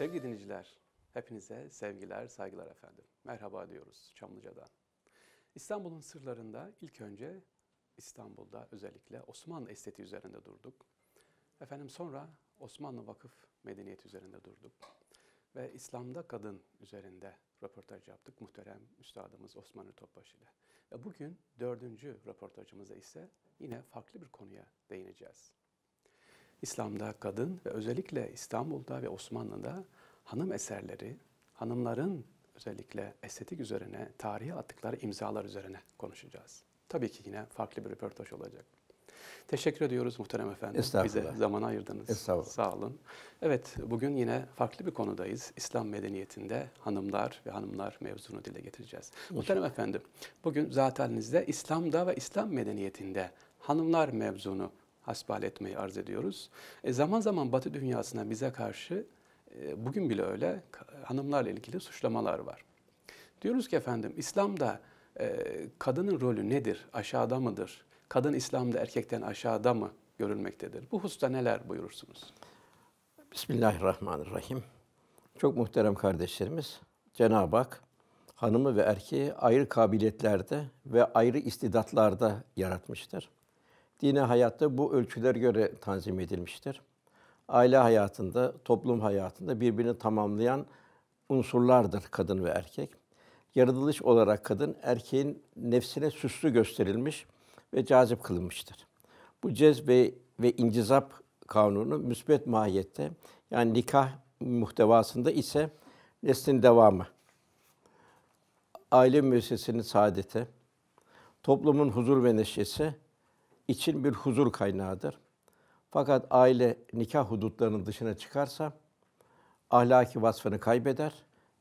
Sevgili dinleyiciler, hepinize sevgiler, saygılar efendim. Merhaba diyoruz Çamlıca'dan. İstanbul'un sırlarında ilk önce İstanbul'da özellikle Osmanlı estetiği üzerinde durduk. Efendim sonra Osmanlı vakıf medeniyeti üzerinde durduk. Ve İslam'da kadın üzerinde röportaj yaptık muhterem üstadımız Osman Topbaş ile. Ve bugün dördüncü röportajımızda ise yine farklı bir konuya değineceğiz. İslam'da kadın ve özellikle İstanbul'da ve Osmanlı'da hanım eserleri, hanımların özellikle estetik üzerine, tarihe attıkları imzalar üzerine konuşacağız. Tabii ki yine farklı bir röportaj olacak. Teşekkür ediyoruz muhterem efendim. Bize zaman ayırdınız. Estağfurullah. Sağ olun. Evet bugün yine farklı bir konudayız. İslam medeniyetinde hanımlar ve hanımlar mevzunu dile getireceğiz. İnşallah. Muhterem efendim bugün zatenizde İslam'da ve İslam medeniyetinde hanımlar mevzunu hasbihal etmeyi arz ediyoruz. E zaman zaman Batı dünyasına bize karşı e, bugün bile öyle hanımlarla ilgili suçlamalar var. Diyoruz ki efendim İslam'da e, kadının rolü nedir? Aşağıda mıdır? Kadın İslam'da erkekten aşağıda mı görülmektedir? Bu hususta neler buyurursunuz? Bismillahirrahmanirrahim. Çok muhterem kardeşlerimiz, Cenab-ı Hak hanımı ve erkeği ayrı kabiliyetlerde ve ayrı istidatlarda yaratmıştır. Dine hayatta bu ölçüler göre tanzim edilmiştir. Aile hayatında, toplum hayatında birbirini tamamlayan unsurlardır kadın ve erkek. Yaratılış olarak kadın erkeğin nefsine süslü gösterilmiş ve cazip kılınmıştır. Bu cezbe ve incizap kanunu müsbet mahiyette yani nikah muhtevasında ise neslin devamı, aile müessesinin saadeti, toplumun huzur ve neşesi için bir huzur kaynağıdır. Fakat aile nikah hudutlarının dışına çıkarsa ahlaki vasfını kaybeder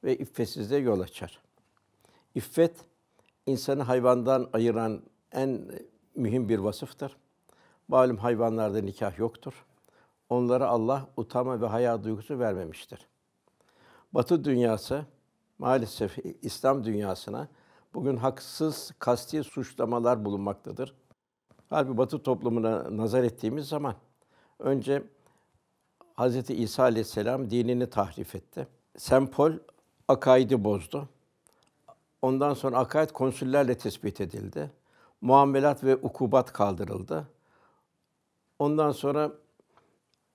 ve iffetsizliğe yol açar. İffet insanı hayvandan ayıran en mühim bir vasıftır. Malum hayvanlarda nikah yoktur. Onlara Allah utama ve haya duygusu vermemiştir. Batı dünyası maalesef İslam dünyasına bugün haksız kasti suçlamalar bulunmaktadır. Halbuki Batı toplumuna nazar ettiğimiz zaman önce Hz. İsa aleyhisselam dinini tahrif etti. Sempol akaidi bozdu. Ondan sonra akaid konsüllerle tespit edildi. Muamelat ve ukubat kaldırıldı. Ondan sonra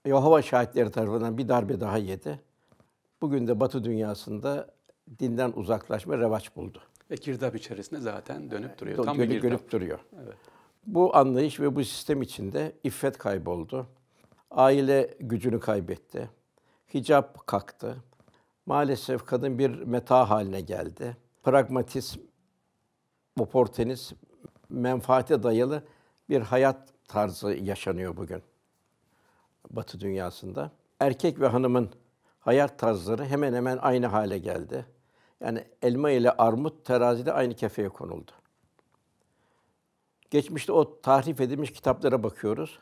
Yahova şahitleri tarafından bir darbe daha yedi. Bugün de Batı dünyasında dinden uzaklaşma revaç buldu. Ve girdap içerisinde zaten dönüp duruyor. Tam dönüp, bir dönüp duruyor. Evet. Bu anlayış ve bu sistem içinde iffet kayboldu. Aile gücünü kaybetti. Hicap kalktı. Maalesef kadın bir meta haline geldi. Pragmatizm, oportunizm, menfaate dayalı bir hayat tarzı yaşanıyor bugün Batı dünyasında. Erkek ve hanımın hayat tarzları hemen hemen aynı hale geldi. Yani elma ile armut terazide aynı kefeye konuldu. Geçmişte o tahrif edilmiş kitaplara bakıyoruz.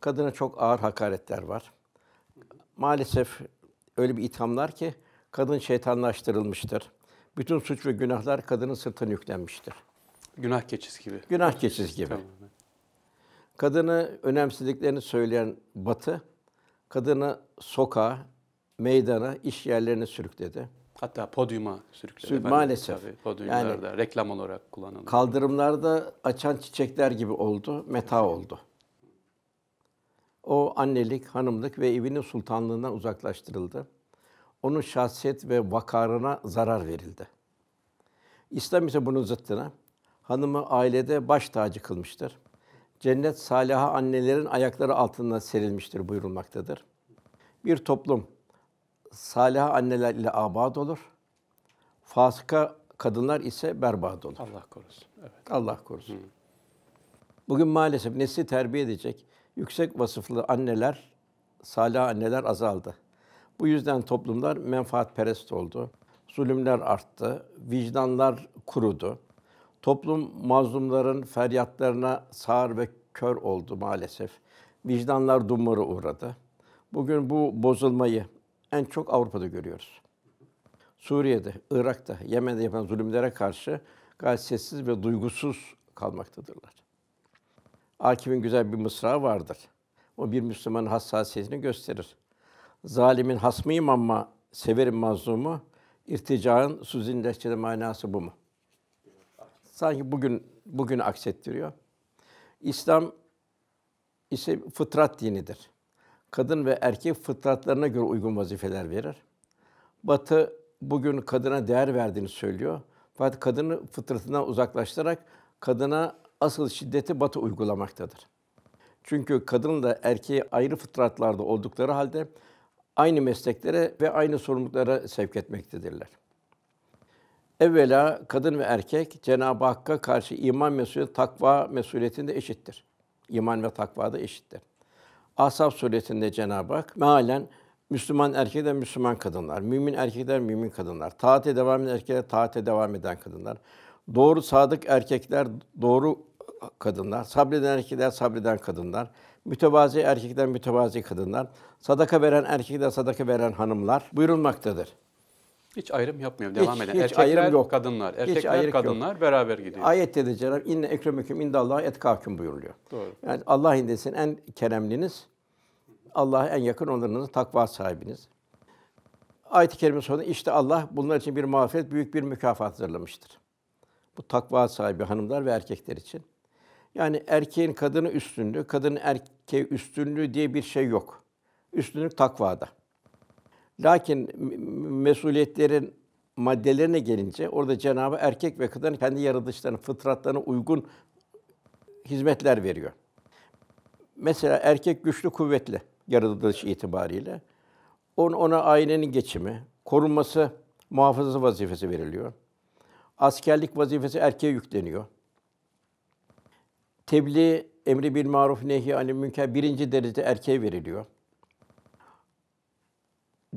Kadına çok ağır hakaretler var. Maalesef öyle bir ithamlar ki kadın şeytanlaştırılmıştır. Bütün suç ve günahlar kadının sırtına yüklenmiştir. Günah keçisi gibi. Günah keçisi gibi. Tamam. Kadını önemsediklerini söyleyen Batı, kadını sokağa, meydana, iş yerlerine sürükledi. Hatta podyuma sürükledi. Sür, maalesef. Tabii, podyumlarda yani, reklam olarak kullanıldı. Kaldırımlarda açan çiçekler gibi oldu, meta oldu. O annelik, hanımlık ve evinin sultanlığından uzaklaştırıldı. Onun şahsiyet ve vakarına zarar verildi. İslam ise bunun zıttına hanımı ailede baş tacı kılmıştır. Cennet saliha annelerin ayakları altında serilmiştir buyurulmaktadır. Bir toplum salih anneler ile abad olur. Fasıka kadınlar ise berbat olur. Allah korusun. Evet. Allah korusun. Hı. Bugün maalesef nesli terbiye edecek yüksek vasıflı anneler, salih anneler azaldı. Bu yüzden toplumlar menfaatperest oldu. Zulümler arttı, vicdanlar kurudu. Toplum mazlumların feryatlarına sağır ve kör oldu maalesef. Vicdanlar dumura uğradı. Bugün bu bozulmayı en çok Avrupa'da görüyoruz. Suriye'de, Irak'ta, Yemen'de yapılan zulümlere karşı gayet sessiz ve duygusuz kalmaktadırlar. Akif'in güzel bir mısra vardır. O bir Müslümanın hassasiyetini gösterir. Zalimin hasmıyım ama severim mazlumu, irticanın suzin lehçede manası bu mu? Sanki bugün bugün aksettiriyor. İslam ise fıtrat dinidir kadın ve erkek fıtratlarına göre uygun vazifeler verir. Batı bugün kadına değer verdiğini söylüyor. Fakat kadını fıtratından uzaklaştırarak kadına asıl şiddeti Batı uygulamaktadır. Çünkü kadın da erkeği ayrı fıtratlarda oldukları halde aynı mesleklere ve aynı sorumluluklara sevk etmektedirler. Evvela kadın ve erkek Cenab-ı Hakk'a karşı iman mesuliyeti, takva mesuliyetinde eşittir. İman ve takvada eşittir. Asaf suretinde Cenab-ı Hak mealen Müslüman erkekler, Müslüman kadınlar, mümin erkekler, mümin kadınlar, taate devam eden erkekler, taate devam eden kadınlar, doğru sadık erkekler, doğru kadınlar, sabreden erkekler, sabreden kadınlar, mütevazi erkekler, mütevazi kadınlar, sadaka veren erkekler, sadaka veren hanımlar buyurulmaktadır. Hiç ayrım yapmıyor. Devam edin. Hiç erkekler, ayrım yok. kadınlar. Erkekler, kadınlar yok. beraber gidiyor. Ayette de Cenab-ı İnne ekremüküm indallâhi etkâküm buyuruluyor. Doğru. Yani Allah indesin en keremliniz, Allah'a en yakın olanınız, takva sahibiniz. Ayet-i kerime sonunda işte Allah bunlar için bir mağfiret, büyük bir mükafat hazırlamıştır. Bu takva sahibi hanımlar ve erkekler için. Yani erkeğin kadını üstünlüğü, kadının erkeği üstünlüğü diye bir şey yok. Üstünlük takvada. Lakin mesuliyetlerin maddelerine gelince orada Cenabı erkek ve kadın kendi yaratılışlarına, fıtratlarına uygun hizmetler veriyor. Mesela erkek güçlü, kuvvetli yaratılış itibariyle. Ona, ona ailenin geçimi, korunması, muhafazası vazifesi veriliyor. Askerlik vazifesi erkeğe yükleniyor. Tebliğ, emri bil maruf, nehi anil münker birinci derecede erkeğe veriliyor.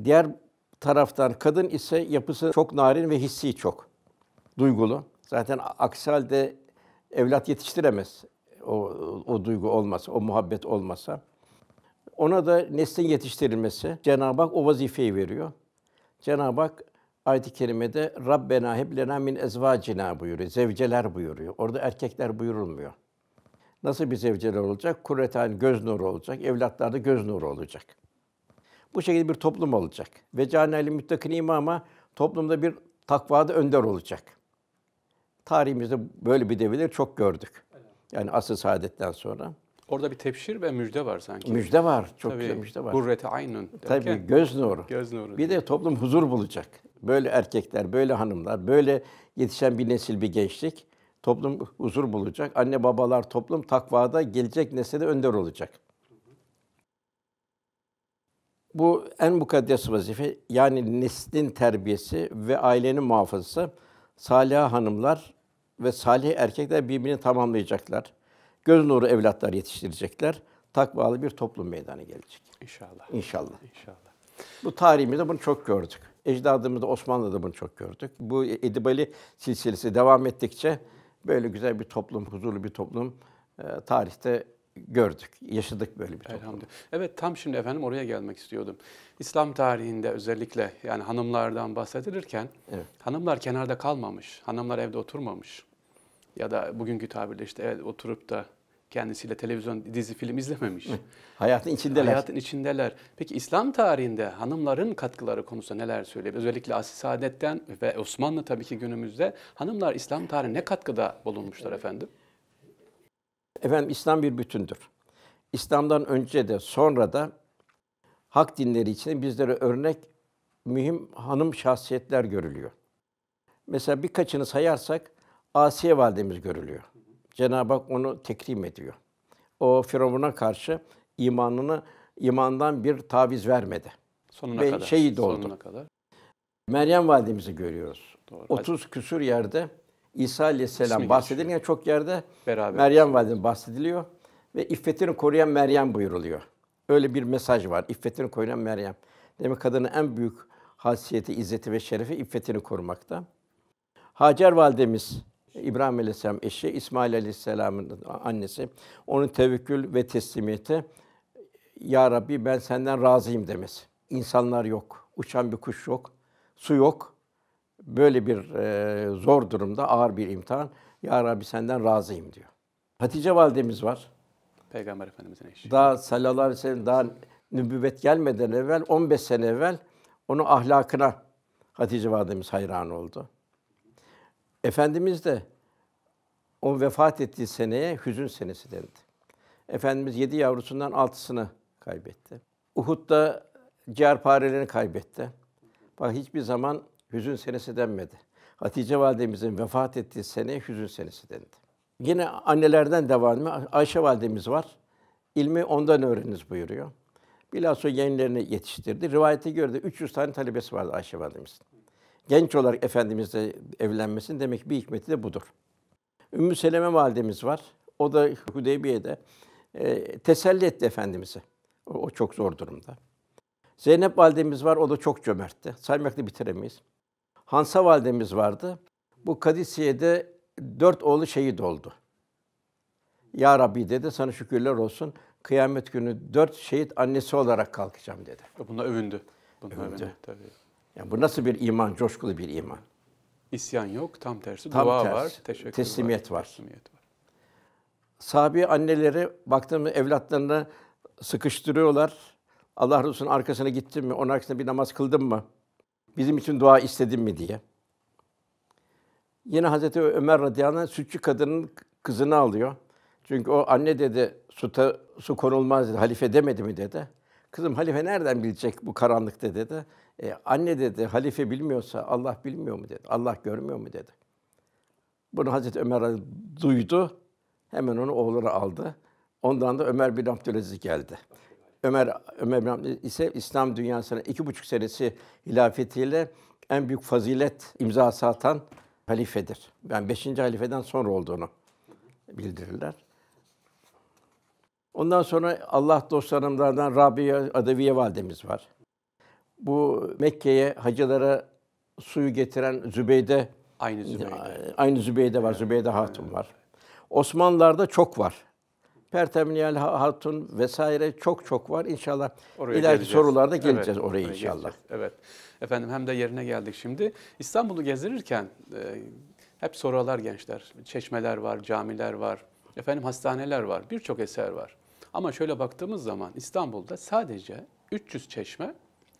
Diğer taraftan kadın ise yapısı çok narin ve hissi çok. Duygulu. Zaten aksi halde evlat yetiştiremez. O, o duygu olmasa, o muhabbet olmasa. Ona da neslin yetiştirilmesi, Cenab-ı Hak o vazifeyi veriyor. Cenab-ı Hak ayet-i kerimede Rabbena heb lena min ezvacina buyuruyor. Zevceler buyuruyor. Orada erkekler buyurulmuyor. Nasıl bir zevceler olacak? Kurreten göz nuru olacak. Evlatlarda göz nuru olacak. Bu şekilde bir toplum olacak. Ve caneli müttakin imama toplumda bir takvada önder olacak. Tarihimizde böyle bir devirleri çok gördük. Yani asıl saadetten sonra. Orada bir tepşir ve müjde var sanki. Müjde var. Çok Tabii, güzel müjde var. Gurrete aynun. Tabii derken, göz nuru. Göz nuru. Bir de toplum huzur bulacak. Böyle erkekler, böyle hanımlar, böyle yetişen bir nesil, bir gençlik toplum huzur bulacak. Anne babalar toplum takvada gelecek nesle önder olacak. Bu en mukaddes vazife yani neslin terbiyesi ve ailenin muhafazası salih hanımlar ve salih erkekler birbirini tamamlayacaklar. Göz nuru evlatlar yetiştirecekler. Takvalı bir toplum meydana gelecek. İnşallah. İnşallah. İnşallah. Bu tarihimizde bunu çok gördük. Ecdadımızda Osmanlı'da bunu çok gördük. Bu Edibali silsilesi devam ettikçe böyle güzel bir toplum, huzurlu bir toplum e, tarihte gördük, yaşadık böyle bir toplum. Elhamdülillah. Evet tam şimdi efendim oraya gelmek istiyordum. İslam tarihinde özellikle yani hanımlardan bahsedilirken evet. hanımlar kenarda kalmamış, hanımlar evde oturmamış. Ya da bugünkü tabirle işte evet oturup da kendisiyle televizyon, dizi, film izlememiş. Hayatın içindeler. Hayatın içindeler. Peki İslam tarihinde hanımların katkıları konusunda neler söyleyebiliriz? Özellikle Asi Saadet'ten ve Osmanlı tabii ki günümüzde hanımlar İslam tarihine ne katkıda bulunmuşlar efendim? Efendim İslam bir bütündür. İslam'dan önce de sonra da hak dinleri için bizlere örnek mühim hanım şahsiyetler görülüyor. Mesela birkaçını sayarsak Asiye validemiz görülüyor. Cenab-ı Hak onu tekrim ediyor. O Firavun'a karşı imanını imandan bir taviz vermedi. Sonuna Ve kadar. şehit oldu. Sonuna kadar. Meryem validemizi görüyoruz. Doğru. 30 küsür yerde İsa Aleyhisselam İsmi bahsedilirken geçiyor. çok yerde Beraber Meryem Validemiz bahsediliyor ve iffetini koruyan Meryem buyuruluyor. Öyle bir mesaj var. İffetini koruyan Meryem. Demek kadının en büyük hasiyeti, izzeti ve şerefi iffetini korumakta. Hacer validemiz İbrahim Aleyhisselam eşi, İsmail Aleyhisselam'ın annesi. Onun tevekkül ve teslimiyeti ya Rabbi ben senden razıyım demesi. İnsanlar yok, uçan bir kuş yok, su yok, böyle bir e, zor durumda ağır bir imtihan. Ya Rabbi senden razıyım diyor. Hatice validemiz var. Peygamber Efendimiz'in eşi. Daha sallallahu aleyhi ve sellem daha nübüvvet gelmeden evvel 15 sene evvel onun ahlakına Hatice validemiz hayran oldu. Efendimiz de o vefat ettiği seneye hüzün senesi dendi. Efendimiz yedi yavrusundan altısını kaybetti. Uhud'da ciğerparelerini kaybetti. Bak hiçbir zaman hüzün senesi denmedi. Hatice validemizin vefat ettiği sene hüzün senesi dendi. Yine annelerden devam devamı Ayşe validemiz var. İlmi ondan öğreniniz buyuruyor. Bilhassa yeğenlerini yetiştirdi. Rivayete göre de 300 tane talebesi vardı Ayşe validemizin. Genç olarak Efendimizle evlenmesin demek bir hikmeti de budur. Ümmü Seleme validemiz var. O da Hudeybiye'de e, teselli etti Efendimiz'i. O, o çok zor durumda. Zeynep validemiz var, o da çok cömertti. Saymakla bitiremeyiz. Hansa validemiz vardı. Bu Kadisiye'de dört oğlu şehit oldu. Ya Rabbi dedi sana şükürler olsun. Kıyamet günü dört şehit annesi olarak kalkacağım dedi. Bununla övündü. Bununla övündü. övündü. Tabii. Yani bu nasıl bir iman, coşkulu bir iman. İsyan yok, tam tersi tam dua tersi. var, teşekkür teslimiyet var. var. Teslimiyet var. Sahabi anneleri baktığımız evlatlarını sıkıştırıyorlar. Allah Resulü'nün arkasına gittin mi? Onun arkasında bir namaz kıldın mı? bizim için dua istedin mi diye. Yine Hazreti Ömer radıyallahu anh sütçü kadının kızını alıyor. Çünkü o anne dedi suta su konulmaz dedi. Halife demedi mi dedi. Kızım halife nereden bilecek bu karanlıkta dedi. E, anne dedi halife bilmiyorsa Allah bilmiyor mu dedi. Allah görmüyor mu dedi. Bunu Hazreti Ömer duydu. Hemen onu oğluna aldı. Ondan da Ömer bin Abdülaziz geldi. Ömer Ömer ise İslam dünyasına iki buçuk senesi hilafetiyle en büyük fazilet imza atan halifedir. Yani beşinci halifeden sonra olduğunu bildirirler. Ondan sonra Allah dostlarımlardan Rabia Adaviye validemiz var. Bu Mekke'ye hacılara suyu getiren Zübeyde aynı Zübeyde. Aynı Zübeyde var. Evet. Zübeyde Hatun var. Osmanlılarda çok var. Pertemniyal Hatun vesaire çok çok var. İnşallah oraya ileriki geleceğiz. sorularda geleceğiz evet, oraya, inşallah. Geleceğiz. Evet. Efendim hem de yerine geldik şimdi. İstanbul'u gezdirirken e, hep sorular gençler. Çeşmeler var, camiler var, efendim hastaneler var, birçok eser var. Ama şöyle baktığımız zaman İstanbul'da sadece 300 çeşme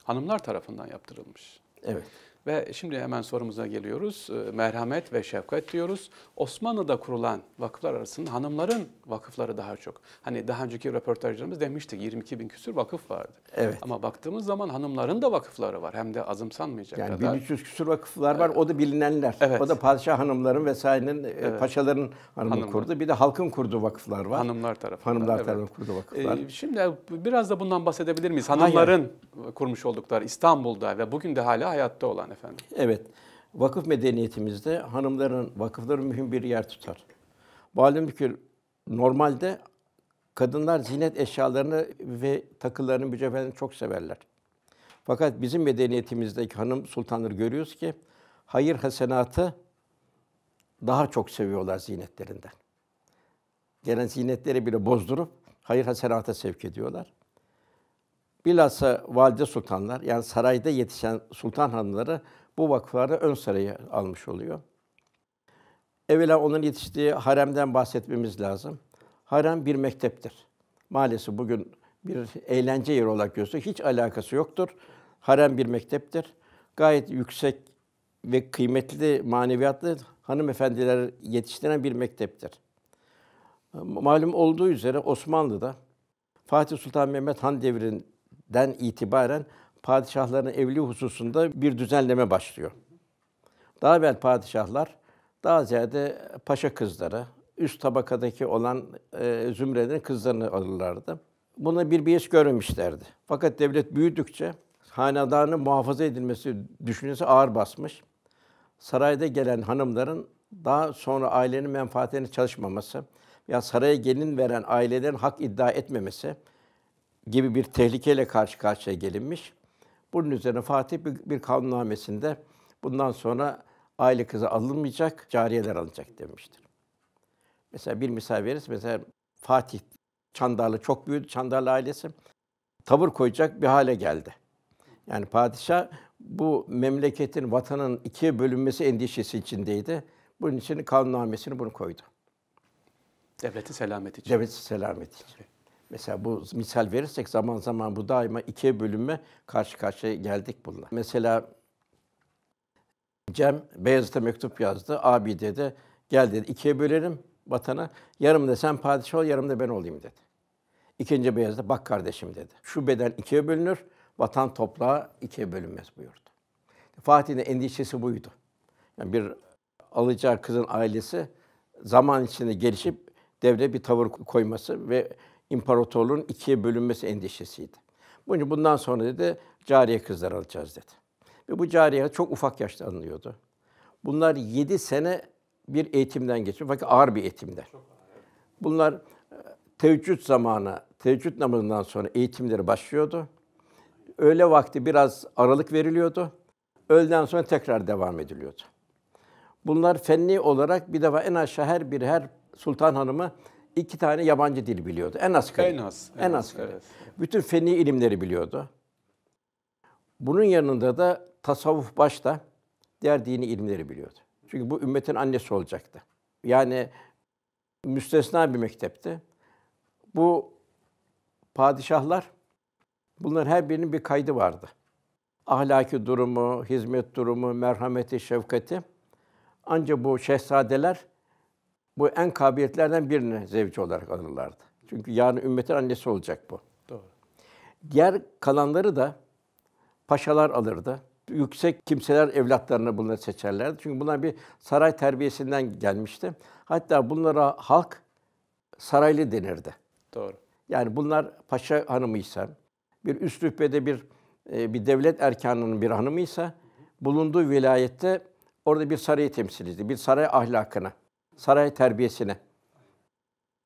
hanımlar tarafından yaptırılmış. Evet. Ve şimdi hemen sorumuza geliyoruz. Ee, merhamet ve şefkat diyoruz. Osmanlı'da kurulan vakıflar arasında hanımların vakıfları daha çok. Hani daha önceki röportajlarımız demiştik 22 bin küsur vakıf vardı. Evet. Ama baktığımız zaman hanımların da vakıfları var. Hem de azımsanmayacak yani kadar. Yani 1300 küsur vakıflar var. O da bilinenler. Evet. O da padişah hanımların vesairenin, e, evet. paşaların hanımı kurdu. Bir de halkın kurduğu vakıflar var. Hanımlar tarafı. Hanımlar evet. tarafından kurduğu vakıflar. Ee, şimdi biraz da bundan bahsedebilir miyiz? Hanımların Hayır. kurmuş oldukları İstanbul'da ve bugün de hala hayatta olan efendim. Evet. Vakıf medeniyetimizde hanımların, vakıfların mühim bir yer tutar. Malumkül normalde kadınlar zinet eşyalarını ve takılarını, mücevherini çok severler. Fakat bizim medeniyetimizdeki hanım sultanları görüyoruz ki hayır hasenatı daha çok seviyorlar zinetlerinden. Gelen zinetleri bile bozdurup hayır hasenata sevk ediyorlar. Bilhassa valide sultanlar yani sarayda yetişen sultan hanımları bu vakıfları ön sıraya almış oluyor. Evvela onun yetiştiği haremden bahsetmemiz lazım. Harem bir mekteptir. Maalesef bugün bir eğlence yeri olarak gözüküyor. Hiç alakası yoktur. Harem bir mekteptir. Gayet yüksek ve kıymetli maneviyatlı hanımefendiler yetiştiren bir mekteptir. Malum olduğu üzere Osmanlı'da Fatih Sultan Mehmet Han devrinin den itibaren padişahların evli hususunda bir düzenleme başlıyor. Daha evvel padişahlar daha ziyade paşa kızları, üst tabakadaki olan e, zümrenin kızlarını alırlardı. Buna bir biis görmemişlerdi. Fakat devlet büyüdükçe hanedanın muhafaza edilmesi düşüncesi ağır basmış. Sarayda gelen hanımların daha sonra ailenin menfaatini çalışmaması ya saraya gelin veren ailelerin hak iddia etmemesi gibi bir tehlikeyle karşı karşıya gelinmiş. Bunun üzerine Fatih bir, bir kanunnamesinde bundan sonra aile kızı alınmayacak, cariyeler alınacak demiştir. Mesela bir misal veririz. Mesela Fatih Çandarlı çok büyüdü, Çandarlı ailesi. Tavır koyacak bir hale geldi. Yani padişah bu memleketin, vatanın ikiye bölünmesi endişesi içindeydi. Bunun için kanunnamesini bunu koydu. Devleti selameti için. Devleti selameti için. Evet. Mesela bu misal verirsek zaman zaman bu daima ikiye bölünme karşı karşıya geldik bununla. Mesela Cem Beyazıt'a mektup yazdı. Abi dedi gel dedi ikiye bölelim vatana. Yarım da sen padişah ol, yarım da ben olayım dedi. İkinci Beyazıt'a bak kardeşim dedi. Şu beden ikiye bölünür, vatan toprağa ikiye bölünmez buyurdu. Fatih'in endişesi buydu. Yani bir alacağı kızın ailesi zaman içinde gelişip devre bir tavır koyması ve imparatorluğun ikiye bölünmesi endişesiydi. Bunun bundan sonra dedi cariye kızlar alacağız dedi. Ve bu cariye çok ufak yaşta alınıyordu. Bunlar yedi sene bir eğitimden geçiyor. Fakat ağır bir eğitimde. Bunlar e, teheccüd zamanı, teheccüd namazından sonra eğitimleri başlıyordu. Öğle vakti biraz aralık veriliyordu. Öğleden sonra tekrar devam ediliyordu. Bunlar fenni olarak bir defa en aşağı her bir her sultan hanımı iki tane yabancı dil biliyordu. En asgari. En az. En, en asgari. asgari. Evet. Bütün feni ilimleri biliyordu. Bunun yanında da tasavvuf başta diğer dini ilimleri biliyordu. Çünkü bu ümmetin annesi olacaktı. Yani müstesna bir mektepti. Bu padişahlar, bunların her birinin bir kaydı vardı. Ahlaki durumu, hizmet durumu, merhameti, şefkati. Ancak bu şehzadeler bu en kabiliyetlerden birine zevci olarak alırlardı. Çünkü yarın ümmetin annesi olacak bu. Doğru. Diğer kalanları da paşalar alırdı. Yüksek kimseler evlatlarını bunları seçerlerdi. Çünkü bunlar bir saray terbiyesinden gelmişti. Hatta bunlara halk saraylı denirdi. Doğru. Yani bunlar paşa hanımıysa, bir üst rütbede bir e, bir devlet erkanının bir hanımıysa bulunduğu vilayette orada bir sarayı temsil ediyor. Bir saray ahlakına saray terbiyesine.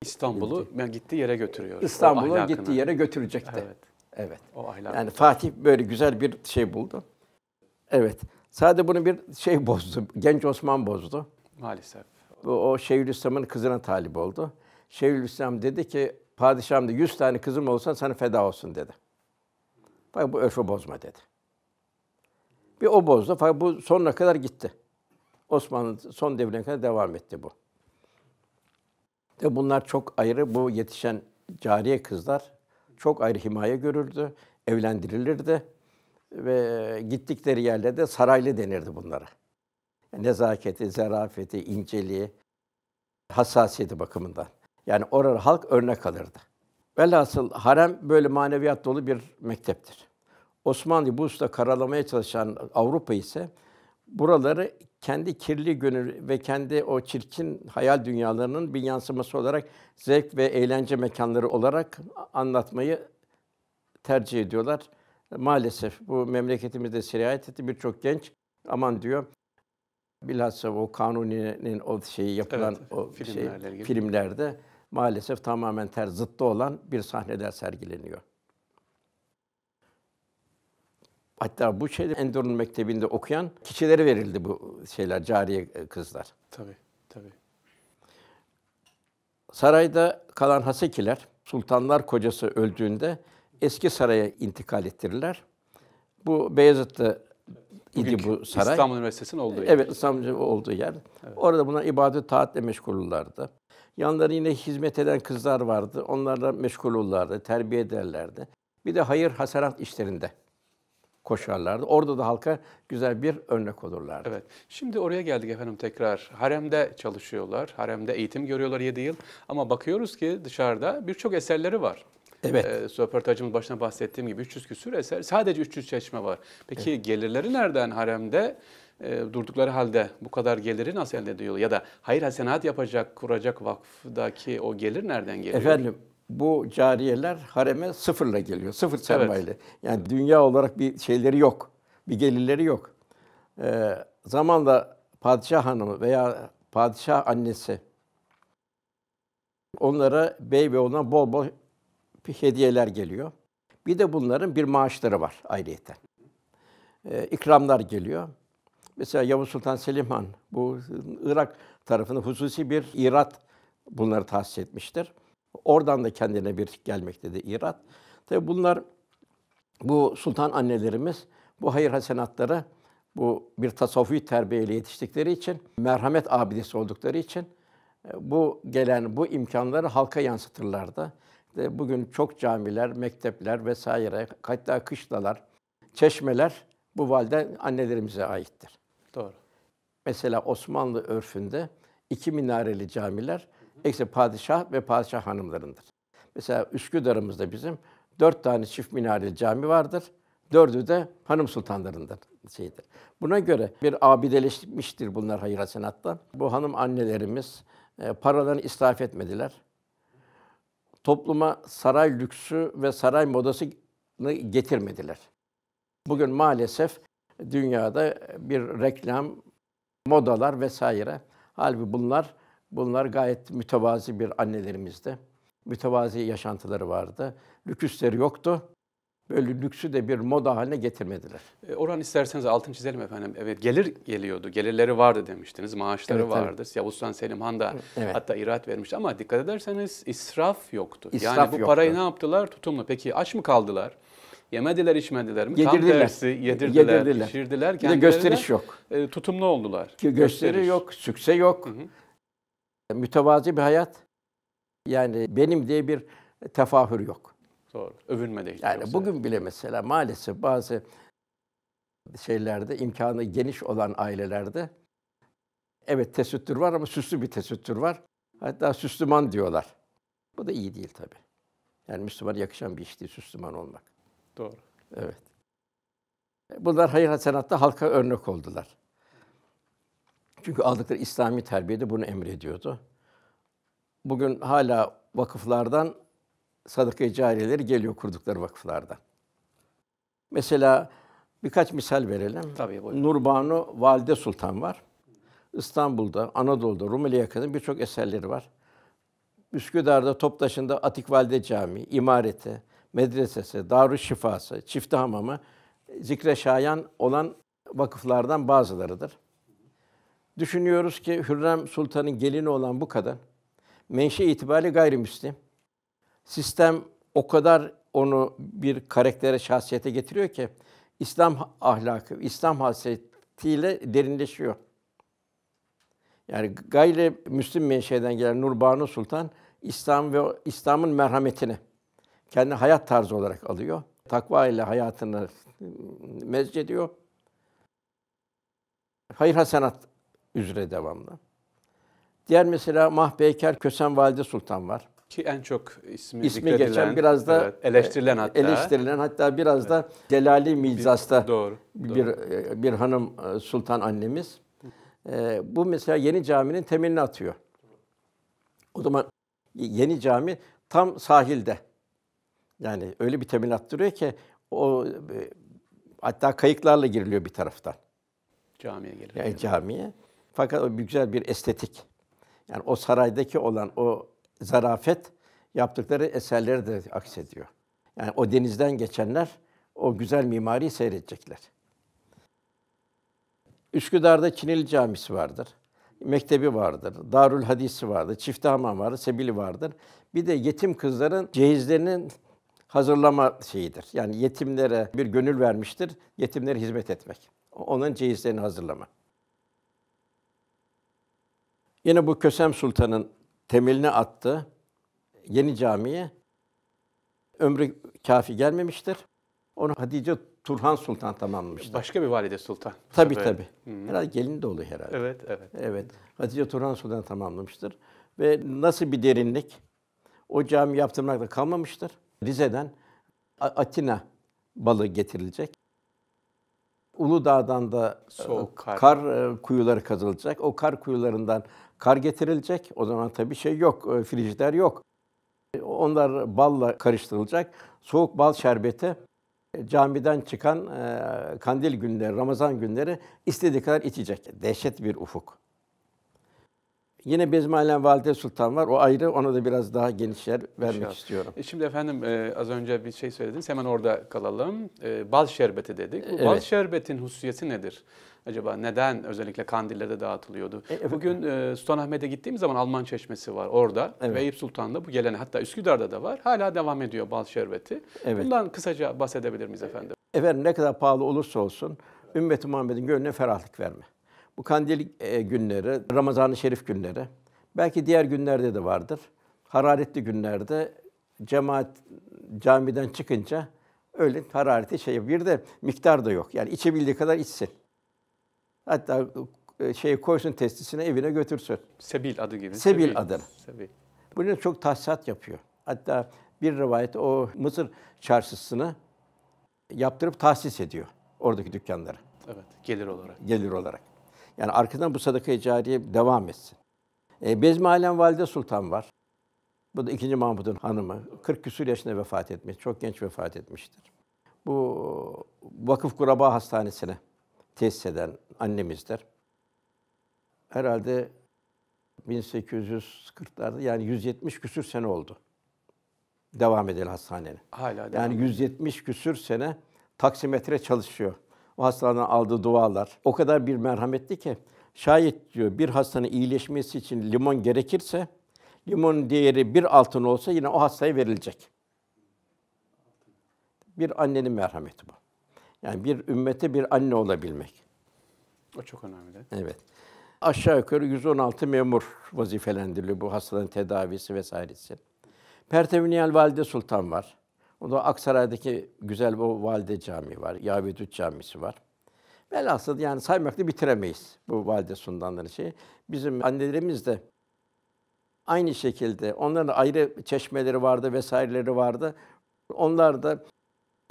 İstanbul'u gitti yere götürüyor. İstanbul'u gittiği yere götürecekti. Evet. Evet. O ahlakını. Yani Fatih böyle güzel bir şey buldu. Evet. Sadece bunu bir şey bozdu. Genç Osman bozdu. Maalesef. Bu, o Şeyhülislam'ın kızına talip oldu. Şeyhülislam dedi ki padişahım da 100 tane kızım olsa sana feda olsun dedi. Bak bu örfü bozma dedi. Bir o bozdu fakat bu sonuna kadar gitti. Osmanlı son devrine kadar devam etti bu. De bunlar çok ayrı bu yetişen cariye kızlar çok ayrı himaye görürdü, evlendirilirdi ve gittikleri yerlerde saraylı denirdi bunlara. Nezaketi, zerafeti, inceliği, hassasiyeti bakımından. Yani orada halk örnek alırdı. Velhasıl harem böyle maneviyat dolu bir mekteptir. Osmanlı bu usta karalamaya çalışan Avrupa ise buraları kendi kirli gönül ve kendi o çirkin hayal dünyalarının bir yansıması olarak zevk ve eğlence mekanları olarak anlatmayı tercih ediyorlar. Maalesef bu memleketimizde sirayet etti birçok genç aman diyor bilhassa o kanuninin o şeyi yapılan evet, o filmlerle şey, filmlerde maalesef tamamen ter zıttı olan bir sahneler sergileniyor. Hatta bu şeyde Endor'un mektebinde okuyan kişilere verildi bu şeyler, cariye e, kızlar. Tabii, tabii. Sarayda kalan Hasekiler, sultanlar kocası öldüğünde eski saraya intikal ettirirler. Bu Beyazıt'ta idi bu saray. İstanbul Üniversitesi'nin olduğu yer. Evet, İstanbul olduğu yer. Evet. Orada buna ibadet taatle meşgullardı. Yanları yine hizmet eden kızlar vardı. Onlarla meşgul olurlardı, terbiye ederlerdi. Bir de hayır hasenat işlerinde koşarlardı. Orada da halka güzel bir örnek olurlardı. Evet. Şimdi oraya geldik efendim tekrar. Haremde çalışıyorlar. Haremde eğitim görüyorlar 7 yıl. Ama bakıyoruz ki dışarıda birçok eserleri var. Evet. E, ee, Söpertacımın başına bahsettiğim gibi 300 küsür eser. Sadece 300 çeşme var. Peki evet. gelirleri nereden haremde? e, durdukları halde bu kadar geliri nasıl elde ediyor? Ya da hayır hasenat yapacak, kuracak vakıfdaki o gelir nereden geliyor? Efendim bu cariyeler hareme sıfırla geliyor. Sıfır sermayeyle. Evet. Yani dünya olarak bir şeyleri yok. Bir gelirleri yok. Ee, zamanla padişah hanımı veya padişah annesi onlara bey ve ona bol bol hediyeler geliyor. Bir de bunların bir maaşları var ayrıyeten. Ee, ikramlar geliyor. Mesela Yavuz Sultan Selim Han bu Irak tarafında hususi bir irat bunları tahsis etmiştir. Oradan da kendine bir gelmektedi irat. Tabi bunlar bu sultan annelerimiz bu hayır hasenatları bu bir tasavvufi terbiyeyle yetiştikleri için, merhamet abidesi oldukları için e, bu gelen bu imkanları halka yansıtırlardı. De bugün çok camiler, mektepler vesaire, hatta kışlalar, çeşmeler bu valide annelerimize aittir. Doğru. Mesela Osmanlı örfünde iki minareli camiler Eksi padişah ve padişah hanımlarındır. Mesela Üsküdar'ımızda bizim dört tane çift minareli cami vardır. Dördü de hanım sultanlarındır. Şeydir. Buna göre bir abideleşmiştir bunlar hayır hasenatta. Bu hanım annelerimiz e, paralarını israf etmediler. Topluma saray lüksü ve saray modasını getirmediler. Bugün maalesef dünyada bir reklam, modalar vesaire. Halbuki bunlar Bunlar gayet mütevazi bir annelerimizdi. Mütevazi yaşantıları vardı. lüksleri yoktu. Böyle lüksü de bir moda haline getirmediler. E, Orhan isterseniz altın çizelim efendim. Evet gelir geliyordu. Gelirleri vardı demiştiniz. Maaşları evet, vardı. Evet. Yavuz Sultan Selim Han da evet. hatta irat vermiş ama dikkat ederseniz israf yoktu. İsraf yani bu yoktu. parayı ne yaptılar? Tutumlu. Peki aç mı kaldılar? Yemediler, içmediler mi? Yedirdiler. Tam tersi yedirdiler, yedirdiler. pişirdiler. Bir gösteriş yok. E, tutumlu oldular. Ki gösteri gösteriş. yok, sükse yok. Hı hı. E, mütevazi bir hayat. Yani benim diye bir tefahür yok. Doğru. Övünme de hiç Yani yoksa. bugün bile mesela maalesef bazı şeylerde imkanı geniş olan ailelerde evet tesettür var ama süslü bir tesettür var. Hatta süslüman diyorlar. Bu da iyi değil tabii. Yani Müslüman yakışan bir iş değil Müslüman olmak. Doğru. Evet. Bunlar hayır hasenatta halka örnek oldular. Çünkü aldıkları İslami terbiye de bunu emrediyordu. Bugün hala vakıflardan sadaka-i cariyeleri geliyor kurdukları vakıflardan. Mesela birkaç misal verelim. Tabii buyurun. Nurbanu Valide Sultan var. İstanbul'da, Anadolu'da, Rumeli yakın birçok eserleri var. Üsküdar'da, Toptaş'ında Atik Valide Camii, imareti, medresesi, Darü Şifası, Çifte Hamamı, zikre şayan olan vakıflardan bazılarıdır. Düşünüyoruz ki Hürrem Sultan'ın gelini olan bu kadın, menşe itibariyle gayrimüslim. Sistem o kadar onu bir karaktere, şahsiyete getiriyor ki, İslam ahlakı, İslam hasretiyle derinleşiyor. Yani gayri gayrimüslim menşeden gelen Nurbanu Sultan, İslam ve İslam'ın merhametini kendi hayat tarzı olarak alıyor. Takva ile hayatını mezc ediyor. Hayır hasenat üzere devamlı. Diğer mesela Mahbeyker Kösem Valide Sultan var. Ki en çok ismi, ismi geçen biraz da evet, eleştirilen e, hatta. Eleştirilen hatta biraz evet. da Celali Mizas'ta bir, doğru, doğru. E, bir hanım e, sultan annemiz. bu mesela yeni caminin temelini atıyor. O zaman yeni cami tam sahilde. Yani öyle bir temin attırıyor ki o hatta kayıklarla giriliyor bir taraftan. Camiye giriliyor. Yani camiye. Fakat o bir güzel bir estetik. Yani o saraydaki olan o zarafet yaptıkları eserleri de aksediyor. Yani o denizden geçenler o güzel mimari seyredecekler. Üsküdar'da Çinili Camisi vardır. Mektebi vardır. Darül Hadisi vardır. çift hamam vardır. Sebili vardır. Bir de yetim kızların cehizlerinin hazırlama şeyidir. Yani yetimlere bir gönül vermiştir. Yetimlere hizmet etmek. Onun cehizlerini hazırlama. Yine bu Kösem Sultan'ın temelini attı yeni camiye. Ömrü kafi gelmemiştir. Onu Hatice Turhan Sultan tamamlamıştır. Başka bir valide sultan. Tabii evet. tabii. Hmm. Herhalde gelin de oluyor herhalde. Evet, evet. Evet. Hatice Turhan Sultan tamamlamıştır. Ve nasıl bir derinlik? O cami yaptırmakta kalmamıştır. Rize'den Atina balı getirilecek. Uludağ'dan da e, Soğuk kar. kar e, kuyuları kazılacak. O kar kuyularından Kar getirilecek. O zaman tabii şey yok, e, frijder yok. E, onlar balla karıştırılacak. Soğuk bal şerbeti e, camiden çıkan kandil günleri, Ramazan günleri istediği kadar içecek. Dehşet bir ufuk. Yine Bezmalen Valide Sultan var. O ayrı. Ona da biraz daha geniş yer vermek İnşallah. istiyorum. Şimdi efendim e, az önce bir şey söylediniz. Hemen orada kalalım. E, bal şerbeti dedik. Bu evet. bal şerbetin hususiyeti nedir? Acaba neden özellikle Kandiller'de dağıtılıyordu? E, Bugün e, Sultanahmet'e gittiğimiz zaman Alman Çeşmesi var orada evet. ve Eyüp Sultan'da bu gelen hatta Üsküdar'da da var. Hala devam ediyor bal şerbeti. Evet. Bundan kısaca bahsedebilir miyiz efendim? Efendim ne kadar pahalı olursa olsun ümmeti Muhammed'in gönlüne ferahlık verme. Bu kandil e, günleri, Ramazan-ı Şerif günleri, belki diğer günlerde de vardır. Hararetli günlerde cemaat camiden çıkınca öyle harareti şey. Bir de miktar da yok. Yani içebildiği kadar içsin. Hatta e, şey koysun testisine evine götürsün. Sebil adı gibi. Sebil, Sebil. adı. Sebil. Bunun çok tahsisat yapıyor. Hatta bir rivayet o Mısır çarşısını yaptırıp tahsis ediyor oradaki dükkanları. Evet, gelir olarak. Gelir olarak. Yani arkadan bu sadaka-i cariye devam etsin. E, Bezmi Alem Valide Sultan var. Bu da 2. Mahmud'un hanımı. 40 küsur yaşında vefat etmiş. Çok genç vefat etmiştir. Bu Vakıf Kuraba Hastanesi'ne tesis eden annemizdir. Herhalde 1840'larda yani 170 küsür sene oldu. Devam edeli hastanenin. Hala devam Yani 170 küsür sene taksimetre çalışıyor. O hastalardan aldığı dualar o kadar bir merhametli ki şayet diyor bir hastanın iyileşmesi için limon gerekirse limon değeri bir altın olsa yine o hastaya verilecek. Bir annenin merhameti bu. Yani bir ümmete bir anne olabilmek. O çok önemli. Evet. Aşağı yukarı 116 memur vazifelendiriliyor bu hastaların tedavisi vesairesi. Pertevniyal Valide Sultan var. O da Aksaray'daki güzel bu Valide Camii var. Yavidut Camisi var. Velhasıl yani saymakla bitiremeyiz bu valide sultanların şeyi. Bizim annelerimiz de aynı şekilde onların ayrı çeşmeleri vardı vesaireleri vardı. Onlar da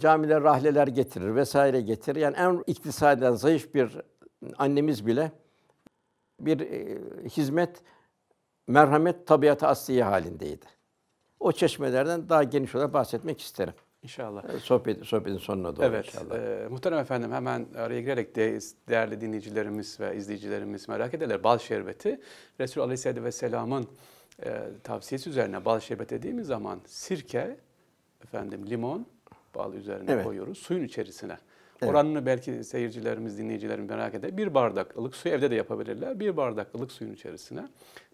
camiler rahleler getirir vesaire getirir. Yani en iktisaden zayıf bir annemiz bile bir e, hizmet, merhamet tabiatı asliye halindeydi. O çeşmelerden daha geniş olarak bahsetmek isterim. İnşallah. E, sohbet, sohbetin sonuna doğru evet, inşallah. E, muhterem efendim hemen araya girerek de değerli dinleyicilerimiz ve izleyicilerimiz merak ederler. Bal şerbeti Resul Aleyhisselatü Vesselam'ın e, tavsiyesi üzerine bal şerbeti dediğimiz zaman sirke, efendim limon, bal üzerine evet. koyuyoruz. Suyun içerisine. Evet. Oranını belki seyircilerimiz, dinleyicilerimiz merak eder. Bir bardak ılık su evde de yapabilirler. Bir bardak ılık suyun içerisine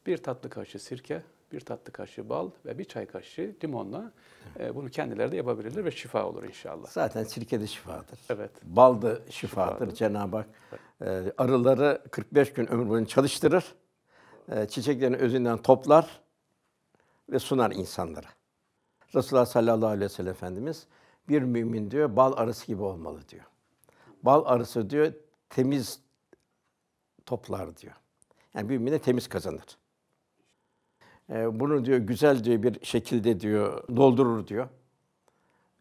bir tatlı kaşığı sirke, bir tatlı kaşığı bal ve bir çay kaşığı limonla evet. e, bunu kendileri de yapabilirler ve şifa olur inşallah. Zaten sirke de şifadır. Evet. Bal da şifadır. şifadır. Cenab-ı Hak e, arıları 45 gün ömür boyu çalıştırır. E, çiçeklerin özünden toplar ve sunar insanlara. Resulullah sallallahu aleyhi ve sellem Efendimiz bir mümin diyor bal arısı gibi olmalı diyor. Bal arısı diyor temiz toplar diyor. Yani bir de temiz kazanır. Ee, bunu diyor güzel diyor bir şekilde diyor doldurur diyor.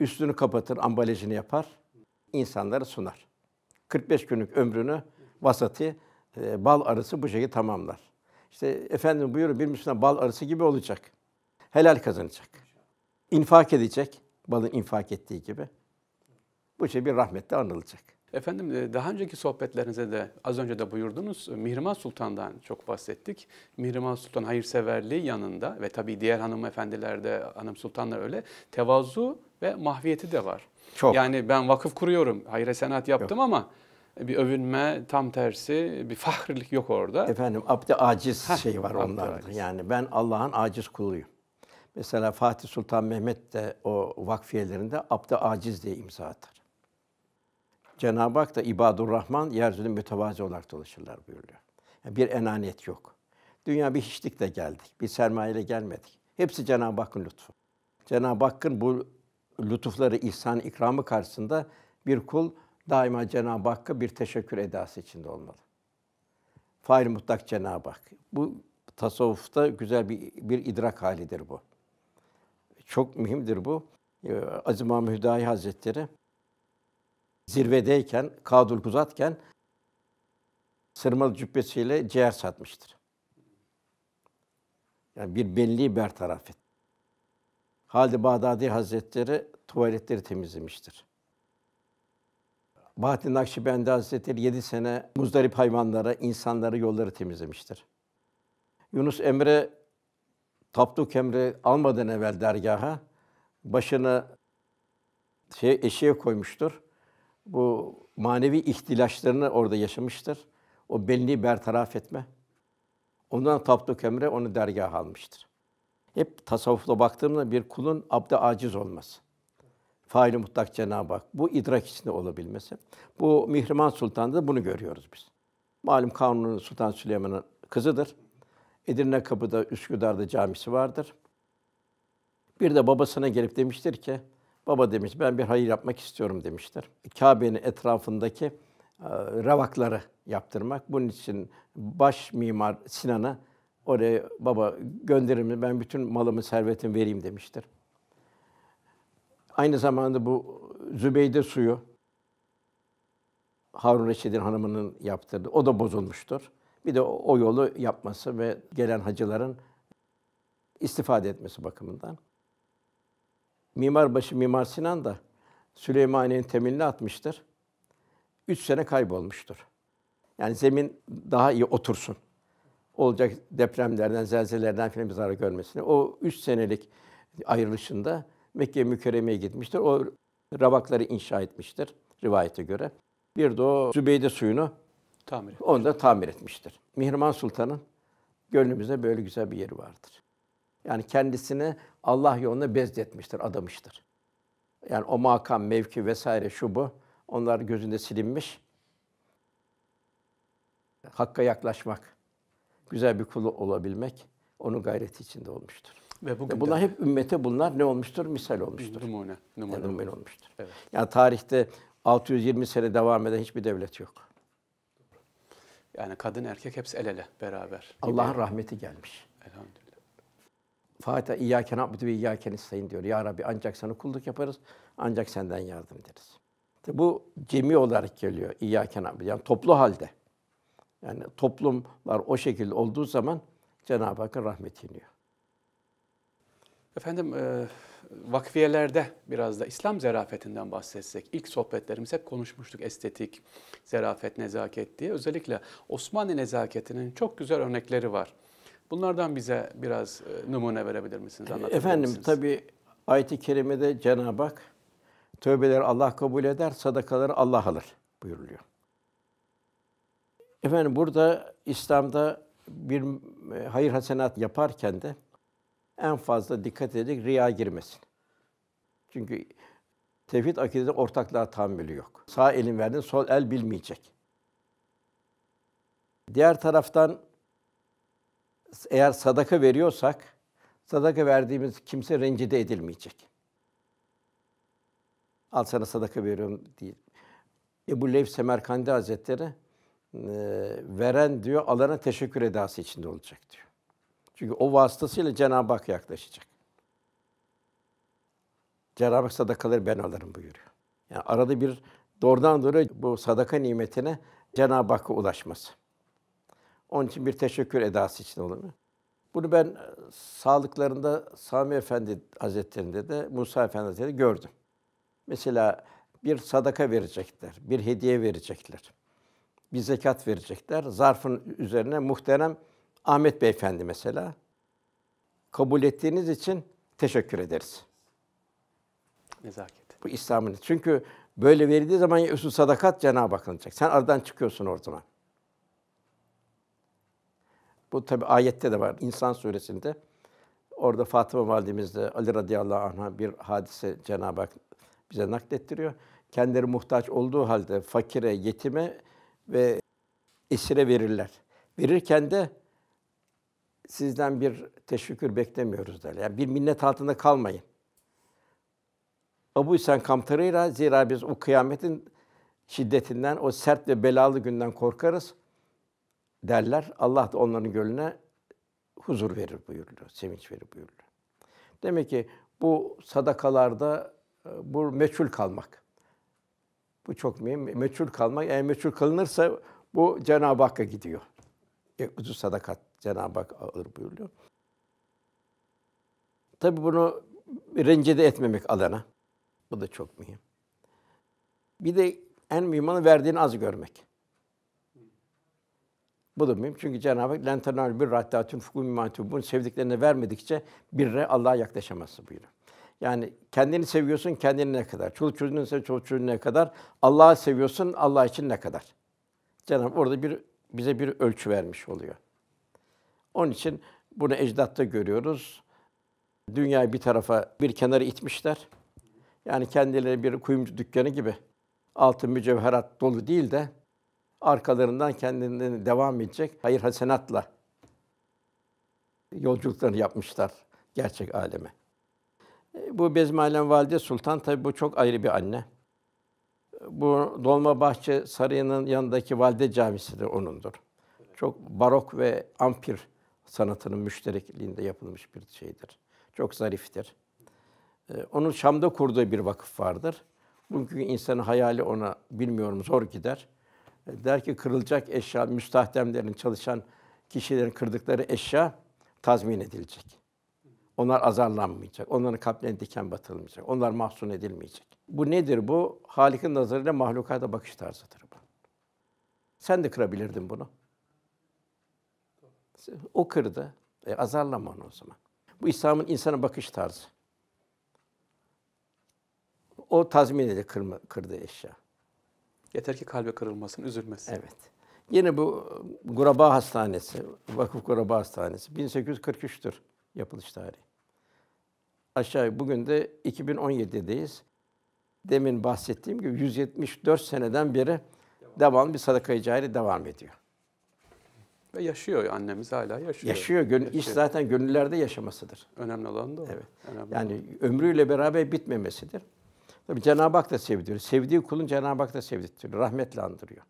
Üstünü kapatır, ambalajını yapar, insanlara sunar. 45 günlük ömrünü vasatı e, bal arısı bu şekilde tamamlar. İşte efendim buyurun bir Müslüman bal arısı gibi olacak. Helal kazanacak. İnfak edecek balın infak ettiği gibi. Bu şey bir rahmetle anılacak. Efendim e, daha önceki sohbetlerinize de az önce de buyurdunuz. E, Mihrimah Sultan'dan çok bahsettik. Mihrimah Sultan hayırseverliği yanında ve tabii diğer hanımefendiler de hanım sultanlar öyle tevazu ve mahviyeti de var. Çok. Yani ben vakıf kuruyorum, hayır senat yaptım yok. ama bir övünme tam tersi bir fahrilik yok orada. Efendim abde aciz Heh, şey var onlarda. Yani ben Allah'ın aciz kuluyum. Mesela Fatih Sultan Mehmet de o vakfiyelerinde abd aciz diye imza atar. Cenab-ı Hak da İbadur Rahman yeryüzünde mütevazi olarak dolaşırlar buyuruyor. Yani bir enaniyet yok. Dünya bir hiçlikle geldik. Bir sermayeyle gelmedik. Hepsi Cenab-ı Hakk'ın lütfu. Cenab-ı Hakk'ın bu lütufları, ihsan, ikramı karşısında bir kul daima Cenab-ı Hakk'a bir teşekkür edası içinde olmalı. Fail mutlak Cenab-ı Hak. Bu tasavvufta güzel bir, bir idrak halidir bu. Çok mühimdir bu. Ee, Aziz İmam Hüdayi Hazretleri zirvedeyken, kadul kuzatken sırmalı cübbesiyle ciğer satmıştır. Yani bir belli bertaraf et. Halid-i Bağdadi Hazretleri tuvaletleri temizlemiştir. Bahattin Nakşibendi Hazretleri yedi sene muzdarip hayvanlara, insanlara yolları temizlemiştir. Yunus Emre Tapduk Emre almadan evvel dergaha başını şey, eşiğe koymuştur. Bu manevi ihtilaçlarını orada yaşamıştır. O benliği bertaraf etme. Ondan Tapduk Emre onu dergaha almıştır. Hep tasavvufla baktığımda bir kulun abde aciz olması. Faili mutlak Cenab-ı Hak. Bu idrak içinde olabilmesi. Bu Mihrimah Sultan'da bunu görüyoruz biz. Malum Kanuni Sultan Süleyman'ın kızıdır. Edirne Kapı'da, Üsküdar'da camisi vardır. Bir de babasına gelip demiştir ki, baba demiş ben bir hayır yapmak istiyorum demiştir. Kabe'nin etrafındaki e, ravakları yaptırmak. Bunun için baş mimar Sinan'a oraya baba gönderir ben bütün malımı, servetimi vereyim demiştir. Aynı zamanda bu Zübeyde suyu Harun Reşid'in hanımının yaptırdı. O da bozulmuştur bir de o yolu yapması ve gelen hacıların istifade etmesi bakımından. Mimarbaşı Mimar Sinan da Süleymaniye'nin temelini atmıştır. Üç sene kaybolmuştur. Yani zemin daha iyi otursun. Olacak depremlerden, zelzelerden filan bir zarar görmesini. O üç senelik ayrılışında Mekke Mükerreme'ye gitmiştir. O ravakları inşa etmiştir rivayete göre. Bir de o Zübeyde suyunu Tamir etmiş. Onu da tamir etmiştir. Mihrimah Sultan'ın gönlümüzde böyle güzel bir yeri vardır. Yani kendisini Allah yolunda bezdetmiştir, adamıştır. Yani o makam, mevki vesaire şu bu onlar gözünde silinmiş. Hakka yaklaşmak, güzel bir kulu olabilmek onun gayreti içinde olmuştur. Ve bugün bunlar de... hep ümmete bunlar ne olmuştur? Misal olmuştur. Numune, numune, yani numune olmuştur. Evet. Yani tarihte 620 sene devam eden hiçbir devlet yok. Yani kadın erkek hepsi el ele beraber. Allah'ın rahmeti gelmiş. Elhamdülillah. Fatiha İyyâke na'budu ve İyyâke nestaîn diyor. Ya Rabbi ancak sana kulluk yaparız, ancak senden yardım deriz. bu cemi olarak geliyor İyyâke na'budu. Yani toplu halde. Yani toplumlar o şekilde olduğu zaman Cenab-ı Hakk'ın rahmeti iniyor. Efendim, e vakfiyelerde biraz da İslam zerafetinden bahsetsek, ilk sohbetlerimiz hep konuşmuştuk estetik, zerafet, nezaket diye. Özellikle Osmanlı nezaketinin çok güzel örnekleri var. Bunlardan bize biraz e, numune verebilir misiniz, anlatabilir Efendim misiniz? tabii ayet-i kerimede Cenab-ı Hak tövbeleri Allah kabul eder, sadakaları Allah alır buyuruluyor. Efendim burada İslam'da bir e, hayır hasenat yaparken de en fazla dikkat edecek riya girmesin. Çünkü tevhid akidede ortaklığa tahammülü yok. Sağ elin verdin, sol el bilmeyecek. Diğer taraftan eğer sadaka veriyorsak, sadaka verdiğimiz kimse rencide edilmeyecek. Al sana sadaka veriyorum değil. Ebu Leif Semerkandi Hazretleri, e, veren diyor, alana teşekkür edası içinde olacak diyor. Çünkü o vasıtasıyla Cenab-ı Hak yaklaşacak. Cenab-ı Hak sadakaları ben alırım buyuruyor. Yani arada bir doğrudan doğru bu sadaka nimetine Cenab-ı Hakk'a ulaşması. Onun için bir teşekkür edası için olur mu? Bunu ben e, sağlıklarında Sami Efendi Hazretleri'nde de Musa Efendi Hazretleri'nde gördüm. Mesela bir sadaka verecekler, bir hediye verecekler, bir zekat verecekler. Zarfın üzerine muhterem Ahmet Beyefendi mesela. Kabul ettiğiniz için teşekkür ederiz. Nezaket. Bu İslam'ın. Çünkü böyle verildiği zaman ya sadakat Cenab-ı Hak alınacak. Sen aradan çıkıyorsun oradan. Bu tabi ayette de var. İnsan suresinde. Orada Fatıma validemizle Ali radıyallahu anh'a bir hadise Cenab-ı Hak bize naklettiriyor. Kendileri muhtaç olduğu halde fakire, yetime ve esire verirler. Verirken de sizden bir teşekkür beklemiyoruz derler. Yani bir minnet altında kalmayın. Abu İhsan Kamtarı'yla zira biz o kıyametin şiddetinden, o sert ve belalı günden korkarız derler. Allah da onların gönlüne huzur verir buyurdu, sevinç verir buyurdu. Demek ki bu sadakalarda e, bu meçhul kalmak. Bu çok mühim. Meçhul kalmak. Eğer meçhul kalınırsa bu Cenab-ı Hakk'a gidiyor. Kuzu e, sadakat. Cenab-ı Hak alır buyuruyor. Tabi bunu rencide etmemek adına. Bu da çok mühim. Bir de en mühim olan verdiğini az görmek. Bu da mühim. Çünkü Cenab-ı Hak lentenal bir rattatun fukum bunu sevdiklerine vermedikçe birre Allah'a yaklaşamazsın buyuruyor. Yani kendini seviyorsun kendini ne kadar? Çoluk çocuğunu seviyorsun çoluk çocuğunu ne kadar? Allah'ı seviyorsun Allah için ne kadar? Cenab-ı Hak orada bir bize bir ölçü vermiş oluyor. Onun için bunu ecdatta görüyoruz. Dünyayı bir tarafa, bir kenara itmişler. Yani kendileri bir kuyumcu dükkanı gibi altın mücevherat dolu değil de arkalarından kendilerini devam edecek hayır hasenatla yolculuklarını yapmışlar gerçek aleme. E, bu Bezmalem Valide Sultan tabi bu çok ayrı bir anne. Bu dolma bahçe Sarayı'nın yanındaki Valide Camisi de onundur. Çok barok ve ampir sanatının müşterekliğinde yapılmış bir şeydir. Çok zariftir. Ee, onun Şam'da kurduğu bir vakıf vardır. Bugünkü insanın hayali ona bilmiyorum zor gider. Ee, der ki kırılacak eşya, müstahdemlerin çalışan kişilerin kırdıkları eşya tazmin edilecek. Onlar azarlanmayacak. Onların kalplerine diken batılmayacak. Onlar mahzun edilmeyecek. Bu nedir bu? Halik'in nazarıyla mahlukata bakış tarzıdır bu. Sen de kırabilirdin bunu. O kırdı. E, azarlama onu o zaman. Bu İslam'ın insana bakış tarzı. O tazmin edecek kırma, kırdığı eşya. Yeter ki kalbe kırılmasın, üzülmesin. Evet. Yine bu e, Guraba Hastanesi, Vakıf Guraba Hastanesi 1843'tür yapılış tarihi. Aşağı bugün de 2017'deyiz. Demin bahsettiğim gibi 174 seneden beri devam bir sadaka-i cari devam ediyor. Ve yaşıyor annemiz hala yaşıyor. Yaşıyor. Gön yaşıyor. İş zaten gönüllerde yaşamasıdır. Önemli olan da o. Evet. Önemli yani olan. ömrüyle beraber bitmemesidir. Tabii Cenab-ı Hak da sevdiriyor. Sevdiği kulun Cenab-ı Hak da sevdiriyor. Rahmetle andırıyor.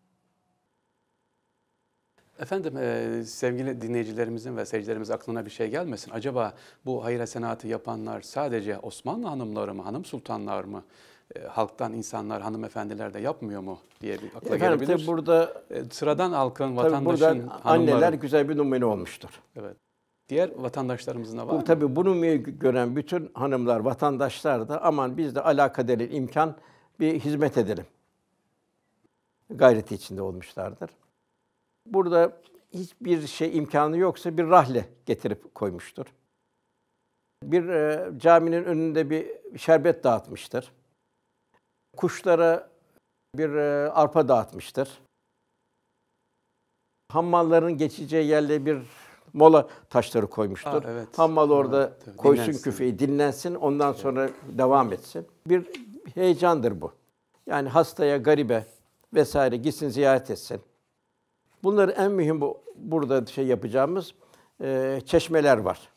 Efendim e, sevgili dinleyicilerimizin ve seyircilerimiz aklına bir şey gelmesin. Acaba bu hayır hasenatı yapanlar sadece Osmanlı hanımları mı, hanım sultanlar mı? E, halktan insanlar, hanımefendiler de yapmıyor mu diye bir akla Efendim, gelebilir. burada e, sıradan halkın, vatandaşın buradan hanımları. anneler güzel bir numune olmuştur. Evet. Diğer vatandaşlarımızın da var Bu, mı? Tabii bunu numuneyi gören bütün hanımlar, vatandaşlar da aman biz de alakadeli imkan bir hizmet edelim. Gayreti içinde olmuşlardır. Burada hiçbir şey imkanı yoksa bir rahle getirip koymuştur. Bir e, caminin önünde bir şerbet dağıtmıştır. Kuşlara bir e, arpa dağıtmıştır. Hammalların geçeceği yerle bir mola taşları koymuştur. Aa, evet. Hammal orada ha, evet, koysun dinlensin. küfeyi, dinlensin, ondan evet. sonra devam etsin. Bir heyecandır bu. Yani hastaya, garibe vesaire gitsin ziyaret etsin. Bunları en mühim bu, burada şey yapacağımız e, çeşmeler var.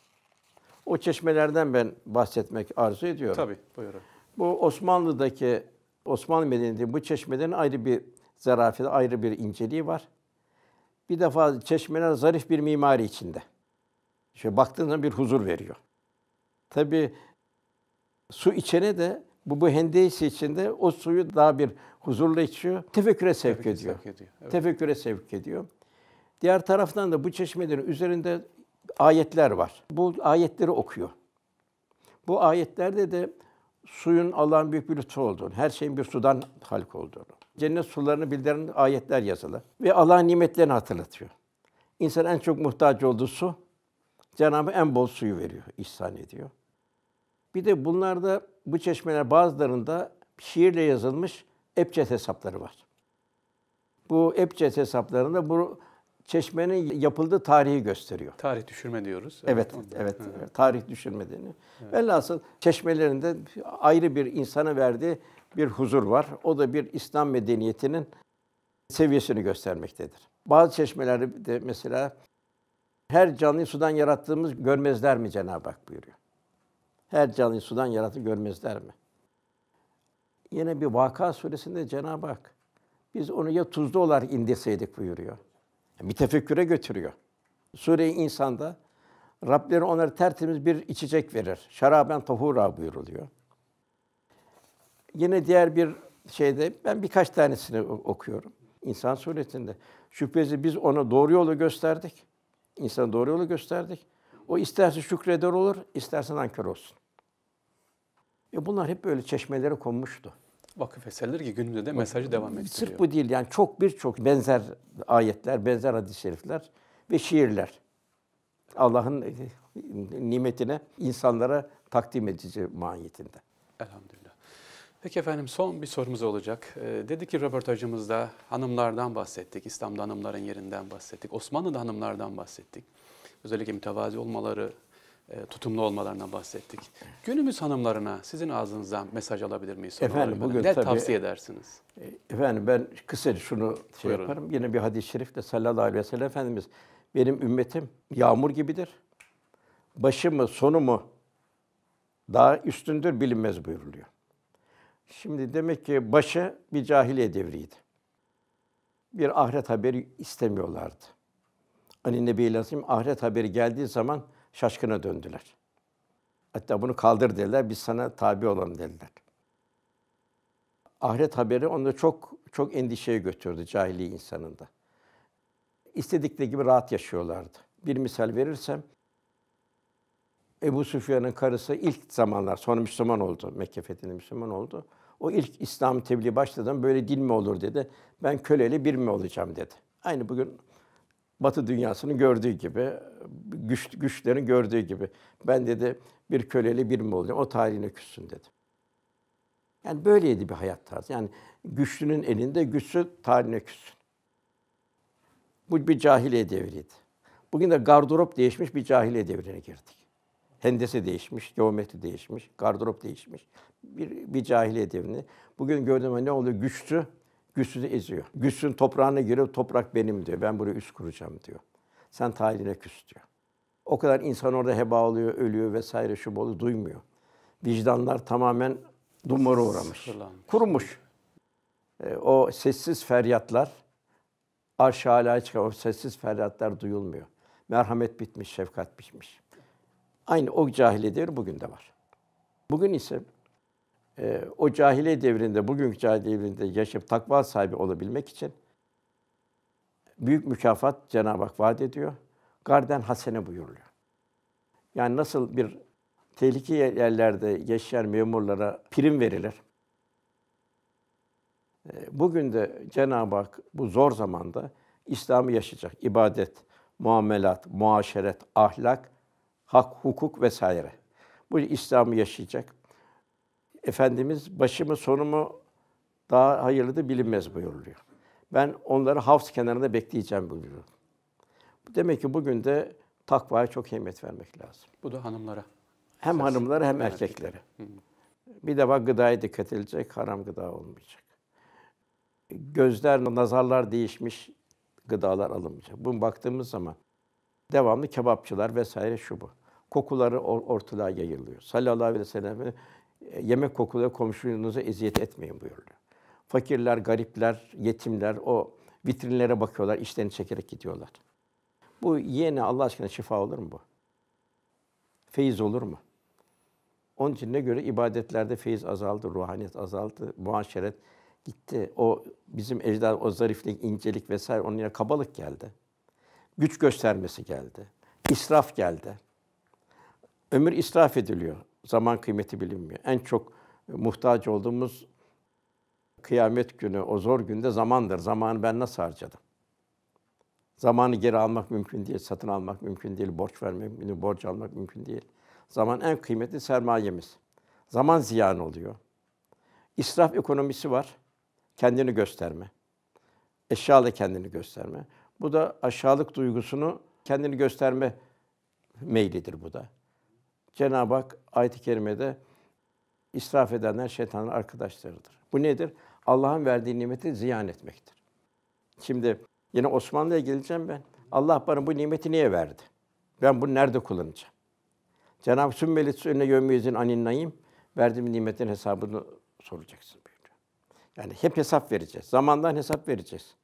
O çeşmelerden ben bahsetmek arzu ediyorum. Tabii, buyurun. Bu Osmanlı'daki Osmanlı medeniyetinin bu çeşmelerin ayrı bir zarafeti, ayrı bir inceliği var. Bir defa çeşmeler zarif bir mimari içinde. Şöyle baktığında bir huzur veriyor. Tabi su içene de bu bu hendeysi içinde o suyu daha bir huzurla içiyor. Tefekküre sevk Tefekkür ediyor. Sevk ediyor. Evet. Tefekküre sevk ediyor. Diğer taraftan da bu çeşmelerin üzerinde ayetler var. Bu ayetleri okuyor. Bu ayetlerde de suyun Allah'ın büyük bir lütfu olduğunu, her şeyin bir sudan halk olduğunu, cennet sularını bildiren ayetler yazılı ve Allah'ın nimetlerini hatırlatıyor. İnsan en çok muhtaç olduğu su, Cenab-ı en bol suyu veriyor, ihsan ediyor. Bir de bunlarda bu çeşmeler bazılarında şiirle yazılmış ebced hesapları var. Bu ebced hesaplarında bu çeşmenin yapıldığı tarihi gösteriyor. Tarih düşürme diyoruz. Evet, evet, evet, evet. tarih düşürmediğini. Evet. Velhasıl çeşmelerinde ayrı bir insana verdiği bir huzur var. O da bir İslam medeniyetinin seviyesini göstermektedir. Bazı çeşmelerde mesela her canlı sudan yarattığımız görmezler mi Cenab-ı Hak buyuruyor. Her canlı sudan yarattı görmezler mi? Yine bir Vaka suresinde Cenab-ı Hak biz onu ya tuzlu olarak indirseydik buyuruyor bir tefekküre götürüyor. Sure-i İnsan'da Rableri onlara tertemiz bir içecek verir. Şaraben tahura buyuruluyor. Yine diğer bir şeyde ben birkaç tanesini okuyorum. İnsan suretinde. Şüphesiz biz ona doğru yolu gösterdik. İnsan doğru yolu gösterdik. O isterse şükreder olur, isterse nankör olsun. E bunlar hep böyle çeşmelere konmuştu vakıf eserleri ki günümüzde de mesajı Bak, devam ettiriyor. Sırf bu değil yani çok birçok benzer ayetler, benzer hadis-i şerifler ve şiirler. Allah'ın e, nimetine insanlara takdim edici mahiyetinde. Elhamdülillah. Peki efendim son bir sorumuz olacak. Ee, dedik ki röportajımızda hanımlardan bahsettik, İslam'da hanımların yerinden bahsettik, Osmanlı'da hanımlardan bahsettik. Özellikle mütevazi olmaları, e, tutumlu olmalarından bahsettik. Günümüz hanımlarına sizin ağzınızdan mesaj alabilir miyiz? Efendim olarak? bugün ne tabii, tavsiye edersiniz? E, efendim ben kısaca şunu şey Buyurun. yaparım. Yine bir hadis-i şerifle sallallahu aleyhi ve sellem Efendimiz benim ümmetim yağmur gibidir. Başı mı sonu mu daha üstündür bilinmez buyuruluyor. Şimdi demek ki başı bir cahiliye devriydi. Bir ahiret haberi istemiyorlardı. Hani Nebi lazım ahiret haberi geldiği zaman şaşkına döndüler. Hatta bunu kaldır dediler, biz sana tabi olalım dediler. Ahiret haberi onu çok çok endişeye götürdü cahili insanında. İstedikleri gibi rahat yaşıyorlardı. Bir misal verirsem, Ebu Sufyan'ın karısı ilk zamanlar, sonra Müslüman oldu, Mekke fethinde Müslüman oldu. O ilk İslam tebliği başladan böyle din mi olur dedi. Ben köleli bir mi olacağım dedi. Aynı bugün Batı dünyasının gördüğü gibi, güç, güçlerin gördüğü gibi. Ben dedi bir köleli bir mi olacağım, o tarihine küssün dedi. Yani böyleydi bir hayat tarzı. Yani güçlünün elinde, güçsüz tarihine küssün. Bu bir cahiliye devriydi. Bugün de gardırop değişmiş bir cahiliye devrine girdik. Hendese değişmiş, geometri değişmiş, gardırop değişmiş. Bir, bir cahiliye devrini. Bugün gördüğüm ne oluyor? Güçlü Güçsüzü eziyor. Güçsüzün toprağına girip toprak benim diyor. Ben burayı üst kuracağım diyor. Sen taline küs diyor. O kadar insan orada heba oluyor, ölüyor vesaire şu bolu duymuyor. Vicdanlar tamamen dumura uğramış. Kurumuş. E, o sessiz feryatlar arş-ı alaya çıkan o sessiz feryatlar duyulmuyor. Merhamet bitmiş, şefkat bitmiş. Aynı o cahiliye bugün de var. Bugün ise e, o cahiliye devrinde, bugünkü cahiliye devrinde yaşayıp takva sahibi olabilmek için büyük mükafat Cenab-ı Hak vaat ediyor. Garden hasene buyuruluyor. Yani nasıl bir tehlikeli yerlerde yaşayan memurlara prim verilir. Ee, bugün de Cenab-ı Hak bu zor zamanda İslam'ı yaşayacak. ibadet, muamelat, muaşeret, ahlak, hak, hukuk vesaire. Bu İslam'ı yaşayacak. Efendimiz başımı sonumu daha hayırlıdır bilinmez buyuruluyor. Ben onları havz kenarında bekleyeceğim buyuruyor. Demek ki bugün de takvaya çok kıymet vermek lazım. Bu da hanımlara. Hem Sensin. hanımlara hem erkeklere. Hı. Bir de bak gıdaya dikkat edilecek, haram gıda olmayacak. Gözler, nazarlar değişmiş gıdalar alınmayacak. Bunu baktığımız zaman devamlı kebapçılar vesaire şu bu. Kokuları or- ortalığa yayılıyor. Sallallahu aleyhi ve sellem e, yemek kokuyla komşunuza eziyet etmeyin buyurdu. Fakirler, garipler, yetimler o vitrinlere bakıyorlar, işlerini çekerek gidiyorlar. Bu yene Allah aşkına şifa olur mu bu? Feyiz olur mu? Onun için ne göre ibadetlerde feyiz azaldı, ruhaniyet azaldı, muaşeret gitti. O bizim ecdad, o zariflik, incelik vesaire onun yerine kabalık geldi. Güç göstermesi geldi. İsraf geldi. Ömür israf ediliyor zaman kıymeti bilinmiyor. En çok muhtaç olduğumuz kıyamet günü, o zor günde zamandır. Zamanı ben nasıl harcadım? Zamanı geri almak mümkün değil, satın almak mümkün değil, borç vermek mümkün değil, borç almak mümkün değil. Zaman en kıymetli sermayemiz. Zaman ziyan oluyor. İsraf ekonomisi var. Kendini gösterme. Eşyalı kendini gösterme. Bu da aşağılık duygusunu kendini gösterme meylidir bu da. Cenab-ı Hak ayet-i kerimede israf edenler şeytanın arkadaşlarıdır. Bu nedir? Allah'ın verdiği nimeti ziyan etmektir. Şimdi yine Osmanlı'ya geleceğim ben. Allah bana bu nimeti niye verdi? Ben bunu nerede kullanacağım? Cenab-ı Hak sümmelit önüne yömüyüzün aninnayim. Verdiğim nimetin hesabını soracaksın. Buyuruyor. Yani hep hesap vereceğiz. Zamandan hesap vereceğiz.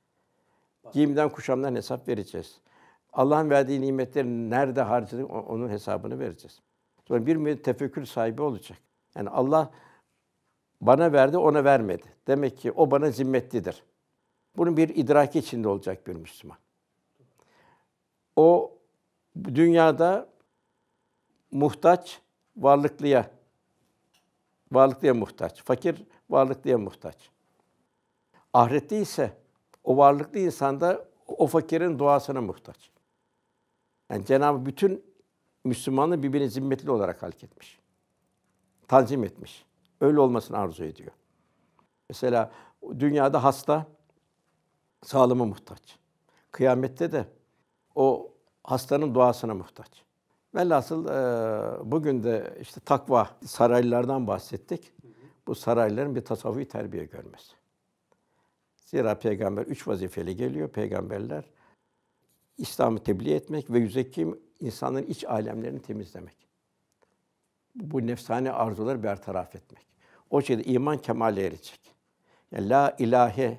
Giyimden, kuşamdan hesap vereceğiz. Allah'ın verdiği nimetleri nerede harcadık onun hesabını vereceğiz. Sonra bir müddet tefekkür sahibi olacak. Yani Allah bana verdi, ona vermedi. Demek ki o bana zimmetlidir. Bunun bir idraki içinde olacak bir Müslüman. O dünyada muhtaç varlıklıya, varlıklıya muhtaç. Fakir varlıklıya muhtaç. Ahirette ise o varlıklı insanda o fakirin duasına muhtaç. Yani Cenab-ı bütün Müslümanı birbirine zimmetli olarak halk etmiş. Tanzim etmiş. Öyle olmasını arzu ediyor. Mesela dünyada hasta sağlığıma muhtaç. Kıyamette de o hastanın duasına muhtaç. Velhasıl e, bugün de işte takva saraylardan bahsettik. Bu sarayların bir tasavvufi terbiye görmesi. Zira peygamber üç vazifeli geliyor peygamberler. İslam'ı tebliğ etmek ve yüzekim insanların iç alemlerini temizlemek. Bu nefsane arzuları bertaraf etmek. O şekilde iman kemale erecek. Yani la ilahe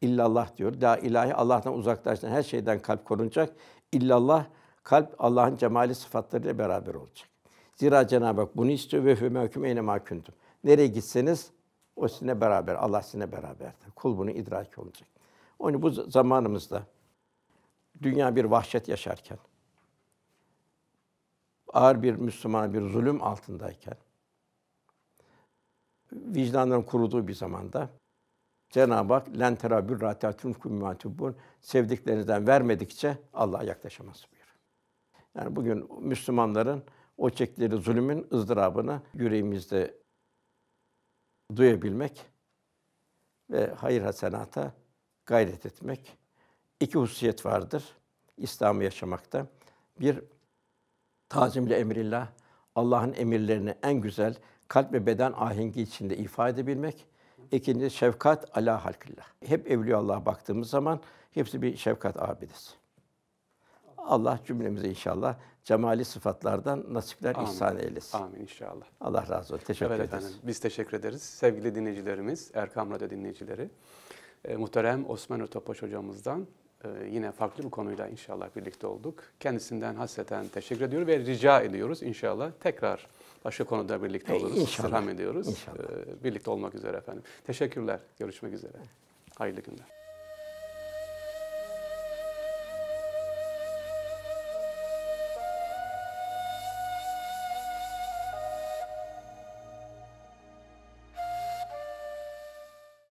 illallah diyor. La ilahe Allah'tan uzaklaşan her şeyden kalp korunacak. İllallah kalp Allah'ın cemali sıfatlarıyla beraber olacak. Zira Cenab-ı Hak bunu istiyor ve hüme hüküm eyne mahkündüm. Nereye gitseniz o sizinle beraber, Allah sizinle beraberdir. Kul bunu idrak olacak. Onun bu zamanımızda dünya bir vahşet yaşarken, ağır bir Müslüman bir zulüm altındayken, vicdanların kuruduğu bir zamanda Cenab-ı Hak len terabür ratatum sevdiklerinizden vermedikçe Allah'a yaklaşamaz buyur. Yani bugün Müslümanların o çektikleri zulümün ızdırabını yüreğimizde duyabilmek ve hayır hasenata gayret etmek iki hususiyet vardır İslam'ı yaşamakta. Bir tazimle emrillah, Allah'ın emirlerini en güzel kalp ve beden ahengi içinde ifade edebilmek. İkincisi şefkat ala halkillah. Hep evliya Allah'a baktığımız zaman hepsi bir şefkat abidesi. Allah cümlemize inşallah cemali sıfatlardan nasipler Amin. ihsan eylesin. Amin inşallah. Allah razı olsun. Teşekkür evet, ederiz. Efendim, biz teşekkür ederiz. Sevgili dinleyicilerimiz, Erkam Radyo dinleyicileri, e, muhterem Osman Ötopaş hocamızdan ee, yine farklı bir konuyla inşallah birlikte olduk. Kendisinden hasreten teşekkür ediyor ve rica ediyoruz inşallah tekrar başka konuda birlikte ee, oluruz. İnşallah. Selam ediyoruz. İnşallah. Ee, birlikte olmak üzere efendim. Teşekkürler. Görüşmek üzere. Hayırlı günler.